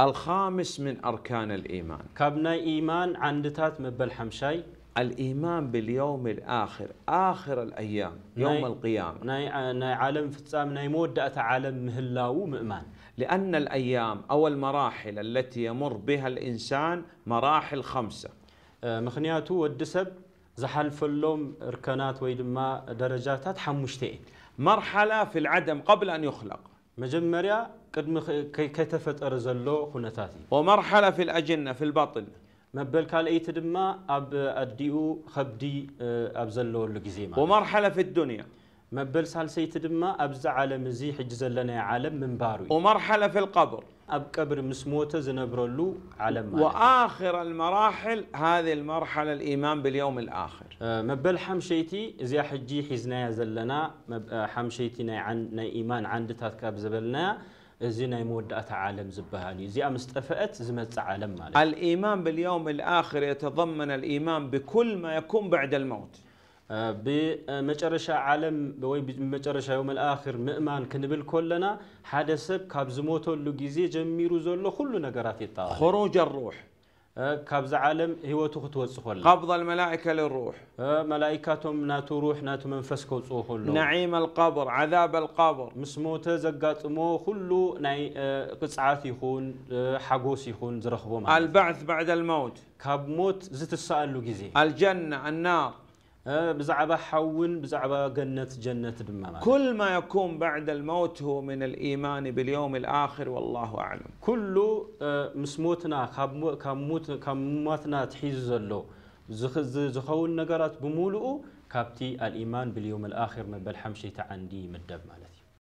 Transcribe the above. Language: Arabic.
الخامس من أركان الإيمان كابنا إيمان عندتات مبل حمشاي الإيمان باليوم الآخر آخر الأيام يوم ناي القيامة ناي, ناي عالم فتسام ناي مودة عالم مهلاو مؤمن لأن الأيام أو المراحل التي يمر بها الإنسان مراحل خمسة أه، مخنياتو والدسب زحل እርከናት ወይ ويدما درجات ሓሙሽተ مرحلة في العدم قبل أن يخلق مجمريا قدم كي تفتر زلو خنثاتي ومرحلة في الأجنة في البطن مبل قال أي تدمى أب أديو خبدي أب زلو ومرحلة في الدنيا مبل سالسيت دما أبزع على مزيح حجز لنا عالم من باروي ومرحلة في القبر أب قبر مسموتة زنبرلو عالم وآخر المراحل هذه المرحلة الإيمان باليوم الآخر أه مبل حمشيتي زي حجي حزنا زلنا حمشيتنا عن إيمان عند تاتكاب زبلنا እዚ ናይ መወዳእታ ዓለም ዝበሃል እዩ እዚኣ ምስ ጠፍአት ዝመፅእ ዓለም ማለት الإيمان باليوم الآخر يتضمن الإيمان بكل ما يكون بعد الموت بمشرشة عالم بوي بمشرشة يوم الآخر مؤمن كنبل كلنا حدث كاب زموته اللوجيزي جميل وزوله كلنا جراتي طال خروج الروح كابز عالم هو تخطو تصخل قبض الملائكة للروح ملائكة ناتو روح ناتو منفسك وتصخل نعيم القبر عذاب القبر مسموت زقات مو خلو ناي قصعات يخون حقوس يخون زرخبو البعث بعد الموت كاب موت زت السؤال لو جزي الجنة النار بزعبة حون بزعبة جنة جنة دمامة كل ما يكون بعد الموت هو من الإيمان باليوم الآخر والله أعلم كل آه، مسموتنا كموت كموتنا تحيز له زخون نقرات بمولؤ كابتي الإيمان باليوم الآخر من بالحمشي تعندي مدب مالتي